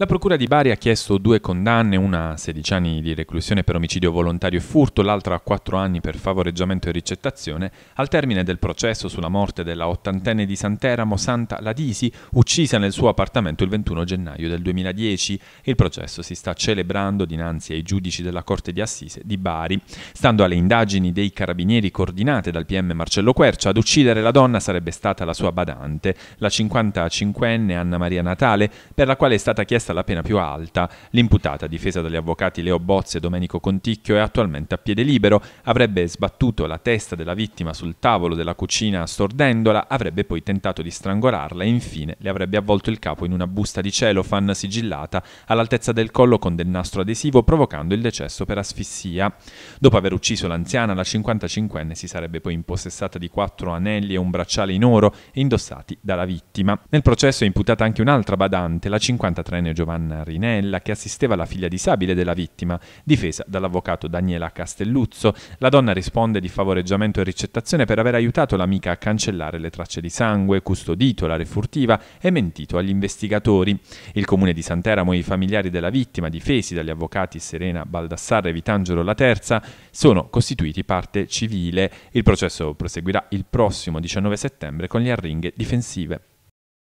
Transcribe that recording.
La Procura di Bari ha chiesto due condanne, una a 16 anni di reclusione per omicidio volontario e furto, l'altra a 4 anni per favoreggiamento e ricettazione, al termine del processo sulla morte della ottantenne di Santeramo Santa Ladisi, uccisa nel suo appartamento il 21 gennaio del 2010. Il processo si sta celebrando dinanzi ai giudici della Corte di Assise di Bari. Stando alle indagini dei carabinieri coordinate dal PM Marcello Quercia, ad uccidere la donna sarebbe stata la sua badante, la 55enne Anna Maria Natale, per la quale è stata chiesta richiesta la pena più alta. L'imputata, difesa dagli avvocati Leo Bozzi e Domenico Conticchio, è attualmente a piede libero, avrebbe sbattuto la testa della vittima sul tavolo della cucina stordendola, avrebbe poi tentato di strangolarla e infine le avrebbe avvolto il capo in una busta di celofan sigillata all'altezza del collo con del nastro adesivo provocando il decesso per asfissia. Dopo aver ucciso l'anziana, la 55enne si sarebbe poi impossessata di quattro anelli e un bracciale in oro indossati dalla vittima. Nel processo è imputata anche un'altra badante, la 53enne Giovanna Rinella, che assisteva la figlia disabile della vittima, difesa dall'avvocato Daniela Castelluzzo. La donna risponde di favoreggiamento e ricettazione per aver aiutato l'amica a cancellare le tracce di sangue, custodito la refurtiva e mentito agli investigatori. Il comune di Santeramo e i familiari della vittima, difesi dagli avvocati Serena Baldassarre e Vitangelo La Terza, sono costituiti parte civile. Il processo proseguirà il prossimo 19 settembre con le arringhe difensive.